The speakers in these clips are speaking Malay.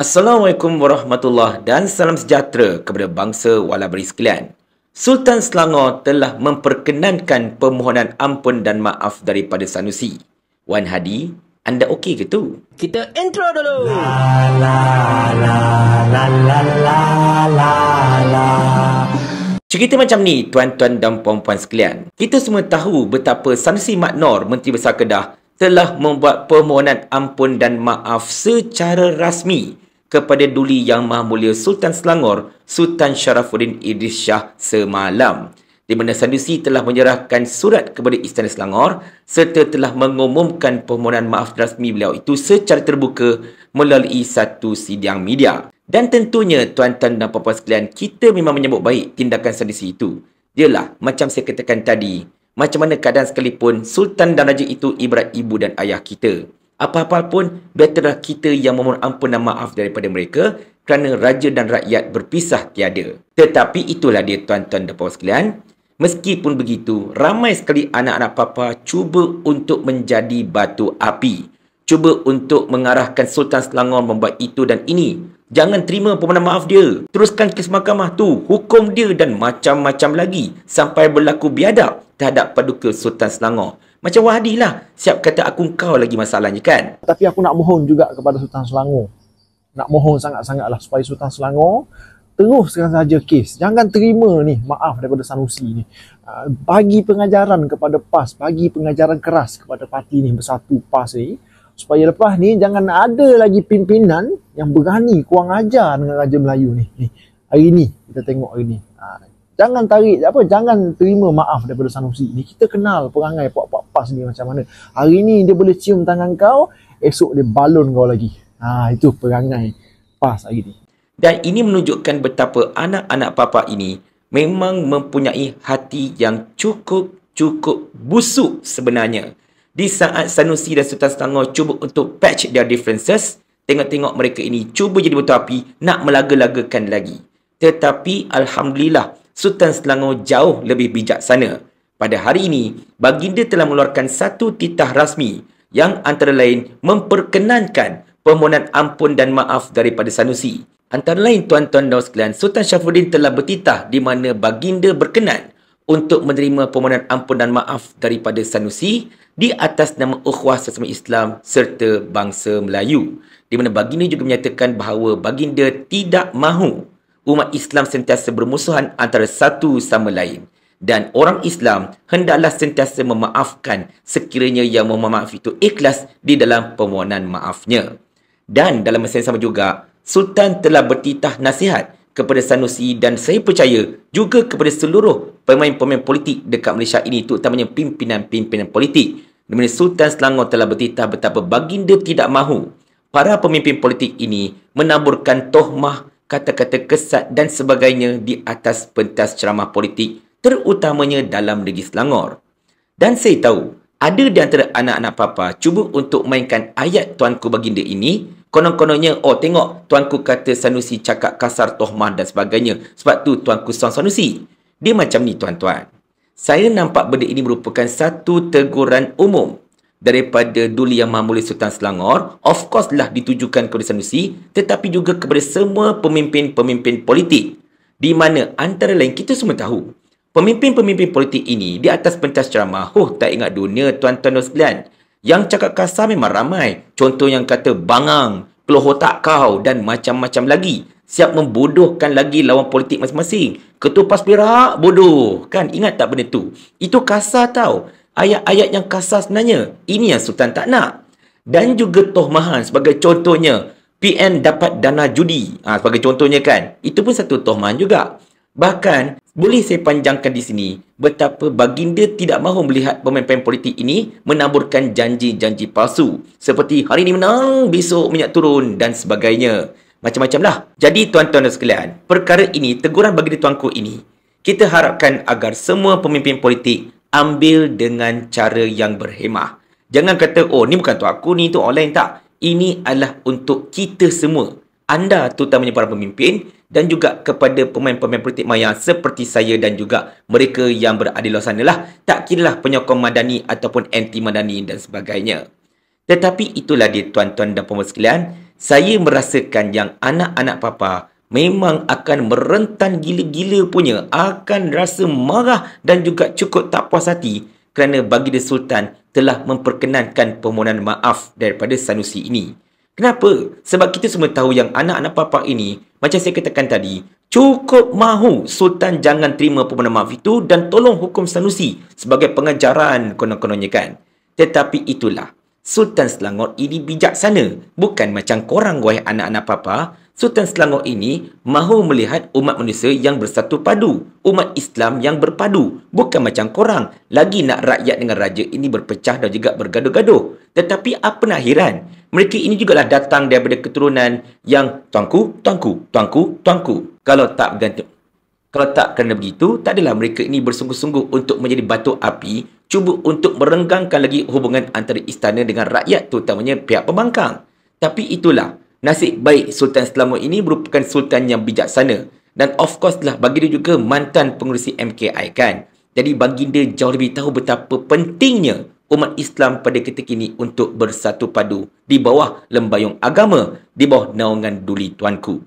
Assalamualaikum warahmatullahi dan salam sejahtera kepada bangsa walabri sekalian. Sultan Selangor telah memperkenankan permohonan ampun dan maaf daripada Sanusi. Wan Hadi, anda okey ke tu? Kita intro dulu. La la la la la la la. Cerita macam ni, tuan-tuan dan puan-puan sekalian. Kita semua tahu betapa Sanusi Mat Nor, Menteri Besar Kedah, telah membuat permohonan ampun dan maaf secara rasmi kepada Duli Yang Maha Mulia Sultan Selangor, Sultan Sharafuddin Idris Shah semalam. Di mana Sanusi telah menyerahkan surat kepada Istana Selangor serta telah mengumumkan permohonan maaf rasmi beliau itu secara terbuka melalui satu sidang media. Dan tentunya tuan-tuan dan puan-puan sekalian, kita memang menyambut baik tindakan Sanusi itu. Yalah, macam saya katakan tadi, macam mana keadaan sekalipun Sultan dan Raja itu ibarat ibu dan ayah kita apa-apa pun betulah kita yang memohon ampun dan maaf daripada mereka kerana raja dan rakyat berpisah tiada. Tetapi itulah dia tuan-tuan dan puan sekalian. Meskipun begitu, ramai sekali anak-anak papa cuba untuk menjadi batu api. Cuba untuk mengarahkan Sultan Selangor membuat itu dan ini. Jangan terima permohonan maaf dia. Teruskan kes mahkamah tu, hukum dia dan macam-macam lagi sampai berlaku biadab terhadap paduka Sultan Selangor. Macam Wahdi lah. Siap kata aku kau lagi masalahnya kan? Tapi aku nak mohon juga kepada Sultan Selangor. Nak mohon sangat-sangat lah supaya Sultan Selangor teruskan saja kes. Jangan terima ni maaf daripada Sanusi ni. Ah, bagi pengajaran kepada PAS. Bagi pengajaran keras kepada parti ni bersatu PAS ni. Supaya lepas ni jangan ada lagi pimpinan yang berani kurang ajar dengan Raja Melayu ni. ni. Hari ni kita tengok hari ni. Ha. Jangan tarik apa jangan terima maaf daripada Sanusi. Ni kita kenal perangai puak-puak lepas ni macam mana hari ni dia boleh cium tangan kau esok dia balon kau lagi ha, itu perangai pas hari ni dan ini menunjukkan betapa anak-anak papa ini memang mempunyai hati yang cukup-cukup busuk sebenarnya. Di saat Sanusi dan Sultan Selangor cuba untuk patch their differences, tengok-tengok mereka ini cuba jadi betul api nak melaga-lagakan lagi. Tetapi Alhamdulillah, Sultan Selangor jauh lebih bijaksana. Pada hari ini, baginda telah mengeluarkan satu titah rasmi yang antara lain memperkenankan permohonan ampun dan maaf daripada Sanusi. Antara lain tuan-tuan dan sekalian, Sultan Syafuddin telah bertitah di mana baginda berkenan untuk menerima permohonan ampun dan maaf daripada Sanusi di atas nama ukhwah sesama Islam serta bangsa Melayu. Di mana baginda juga menyatakan bahawa baginda tidak mahu umat Islam sentiasa bermusuhan antara satu sama lain dan orang Islam hendaklah sentiasa memaafkan sekiranya yang memaaf itu ikhlas di dalam permohonan maafnya. Dan dalam masa yang sama juga, Sultan telah bertitah nasihat kepada Sanusi dan saya percaya juga kepada seluruh pemain-pemain politik dekat Malaysia ini terutamanya pimpinan-pimpinan politik. Demi Sultan Selangor telah bertitah betapa baginda tidak mahu para pemimpin politik ini menaburkan tohmah, kata-kata kesat dan sebagainya di atas pentas ceramah politik terutamanya dalam negeri Selangor. Dan saya tahu, ada di antara anak-anak Papa cuba untuk mainkan ayat Tuanku Baginda ini, konon-kononnya, oh tengok, Tuanku kata Sanusi cakap kasar tohmah dan sebagainya, sebab tu Tuanku sang Sanusi. Dia macam ni tuan-tuan. Saya nampak benda ini merupakan satu teguran umum daripada Duli Yang Maha Mulia Sultan Selangor, of course lah ditujukan kepada Sanusi, tetapi juga kepada semua pemimpin-pemimpin politik. Di mana antara lain kita semua tahu, Pemimpin-pemimpin politik ini di atas pentas ceramah, huh tak ingat dunia tuan-tuan dan sekalian. Yang cakap kasar memang ramai. Contoh yang kata bangang, keluh otak kau dan macam-macam lagi. Siap membodohkan lagi lawan politik masing-masing. Ketua PAS Perak, bodoh. Kan, ingat tak benda tu? Itu kasar tau. Ayat-ayat yang kasar sebenarnya. Ini yang Sultan tak nak. Dan juga Toh Mahan sebagai contohnya. PN dapat dana judi. Ha, sebagai contohnya kan. Itu pun satu Toh Mahan juga. Bahkan, boleh saya panjangkan di sini betapa baginda tidak mahu melihat pemimpin politik ini menaburkan janji-janji palsu seperti hari ini menang, besok minyak turun dan sebagainya. Macam-macam lah. Jadi tuan-tuan dan sekalian, perkara ini, teguran baginda tuanku ini, kita harapkan agar semua pemimpin politik ambil dengan cara yang berhemah. Jangan kata, oh ni bukan tuanku, ni tu online tak. Ini adalah untuk kita semua anda terutamanya para pemimpin dan juga kepada pemain-pemain politik maya seperti saya dan juga mereka yang berada di luar sana lah. Tak kira lah penyokong madani ataupun anti madani dan sebagainya. Tetapi itulah dia tuan-tuan dan puan sekalian. Saya merasakan yang anak-anak papa memang akan merentan gila-gila punya. Akan rasa marah dan juga cukup tak puas hati kerana Baginda Sultan telah memperkenankan permohonan maaf daripada Sanusi ini. Kenapa? Sebab kita semua tahu yang anak-anak papa ini, macam saya katakan tadi, cukup mahu Sultan jangan terima permohonan maaf itu dan tolong hukum Sanusi sebagai pengajaran konon-kononnya kan. Tetapi itulah, Sultan Selangor ini bijaksana. Bukan macam korang, wahai anak-anak papa. Sultan Selangor ini mahu melihat umat manusia yang bersatu padu. Umat Islam yang berpadu. Bukan macam korang. Lagi nak rakyat dengan raja ini berpecah dan juga bergaduh-gaduh. Tetapi apa nak hiran? Mereka ini juga lah datang daripada keturunan yang tuanku, tuanku, tuanku, tuanku. Kalau tak bergantung. Kalau tak kerana begitu, tak adalah mereka ini bersungguh-sungguh untuk menjadi batu api, cuba untuk merenggangkan lagi hubungan antara istana dengan rakyat, terutamanya pihak pembangkang. Tapi itulah, nasib baik Sultan Selama ini merupakan Sultan yang bijaksana. Dan of course lah, baginda juga mantan pengurusi MKI kan. Jadi baginda jauh lebih tahu betapa pentingnya umat Islam pada ketika ini untuk bersatu padu di bawah lembayung agama, di bawah naungan duli tuanku.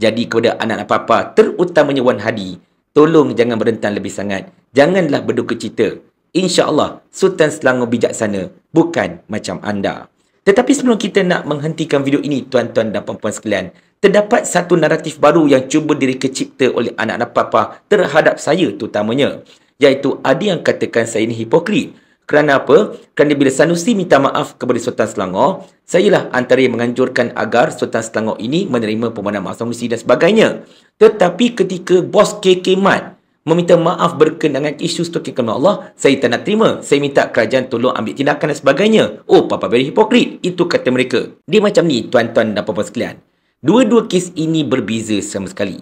Jadi kepada anak anak apa terutamanya Wan Hadi, tolong jangan berentan lebih sangat. Janganlah berduka cita. InsyaAllah, Sultan Selangor bijaksana, bukan macam anda. Tetapi sebelum kita nak menghentikan video ini, tuan-tuan dan puan-puan sekalian, terdapat satu naratif baru yang cuba diri kecipta oleh anak-anak papa terhadap saya terutamanya. Iaitu ada yang katakan saya ini hipokrit. Kerana apa? Kerana bila Sanusi minta maaf kepada Sultan Selangor, sayalah antara yang menganjurkan agar Sultan Selangor ini menerima permohonan maaf Sanusi dan sebagainya. Tetapi ketika bos KK Mat meminta maaf berkenaan isu stokin kepada Allah, saya tak nak terima. Saya minta kerajaan tolong ambil tindakan dan sebagainya. Oh, Papa Barry hipokrit. Itu kata mereka. Dia macam ni, tuan-tuan dan puan-puan sekalian. Dua-dua kes ini berbeza sama sekali.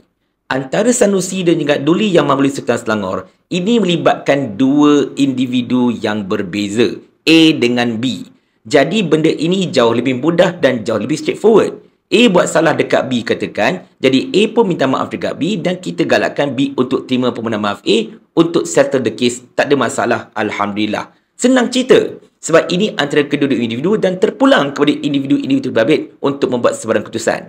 Antara Sanusi dan juga Duli yang membeli Sultan Selangor, ini melibatkan dua individu yang berbeza, A dengan B. Jadi benda ini jauh lebih mudah dan jauh lebih straightforward. A buat salah dekat B katakan, jadi A pun minta maaf dekat B dan kita galakkan B untuk terima permohonan maaf A untuk settle the case, tak ada masalah, Alhamdulillah. Senang cerita. Sebab ini antara kedua-dua individu dan terpulang kepada individu-individu berbabit untuk membuat sebarang keputusan.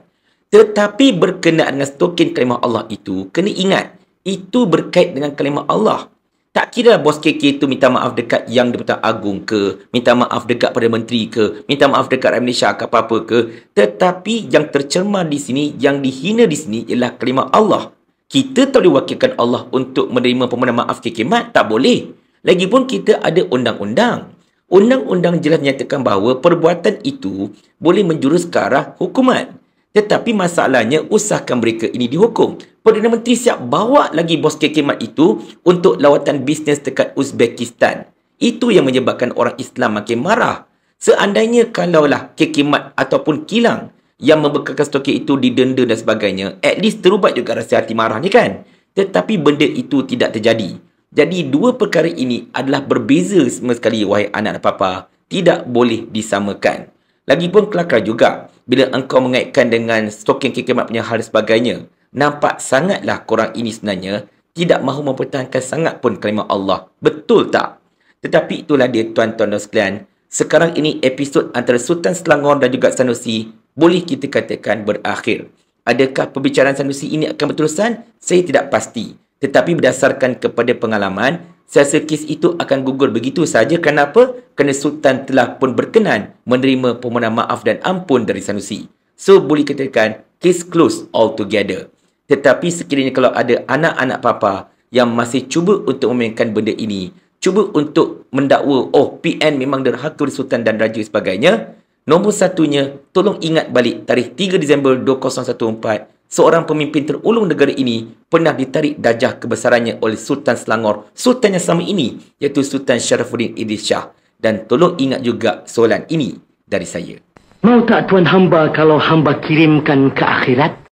Tetapi berkenaan dengan stokin kalimah Allah itu, kena ingat, itu berkait dengan kalimah Allah. Tak kira bos KK itu minta maaf dekat Yang Deputan Agung ke, minta maaf dekat pada Menteri ke, minta maaf dekat Rakyat Malaysia ke apa-apa ke. Tetapi yang tercerma di sini, yang dihina di sini ialah kalimah Allah. Kita tak boleh wakilkan Allah untuk menerima permohonan maaf KK Mat, tak boleh. Lagipun kita ada undang-undang. Undang-undang jelas menyatakan bahawa perbuatan itu boleh menjurus ke arah hukuman. Tetapi masalahnya usahakan mereka ini dihukum. Perdana Menteri siap bawa lagi bos kekemat itu untuk lawatan bisnes dekat Uzbekistan. Itu yang menyebabkan orang Islam makin marah. Seandainya kalaulah kekemat ataupun kilang yang membekalkan stoker itu didenda dan sebagainya, at least terubat juga rasa hati marah ni kan? Tetapi benda itu tidak terjadi. Jadi dua perkara ini adalah berbeza sama sekali wahai anak dan papa. Tidak boleh disamakan. Lagipun kelakar juga bila engkau mengaitkan dengan stoking kekemat punya hal sebagainya. Nampak sangatlah korang ini sebenarnya tidak mahu mempertahankan sangat pun kalimah Allah. Betul tak? Tetapi itulah dia tuan-tuan dan sekalian. Sekarang ini episod antara Sultan Selangor dan juga Sanusi boleh kita katakan berakhir. Adakah perbicaraan Sanusi ini akan berterusan? Saya tidak pasti. Tetapi berdasarkan kepada pengalaman, siasa kes itu akan gugur begitu saja. kenapa? Kerana Sultan telah pun berkenan menerima permohonan maaf dan ampun dari Sanusi. So, boleh katakan case close altogether. Tetapi sekiranya kalau ada anak-anak papa yang masih cuba untuk memainkan benda ini, cuba untuk mendakwa, oh PN memang derhaka dari Sultan dan Raja sebagainya, nombor satunya, tolong ingat balik tarikh 3 Disember 2014 seorang pemimpin terulung negara ini pernah ditarik dajah kebesarannya oleh Sultan Selangor, Sultan yang sama ini, iaitu Sultan Syarafuddin Idris Shah. Dan tolong ingat juga soalan ini dari saya. Mau tak Tuan Hamba kalau hamba kirimkan ke akhirat?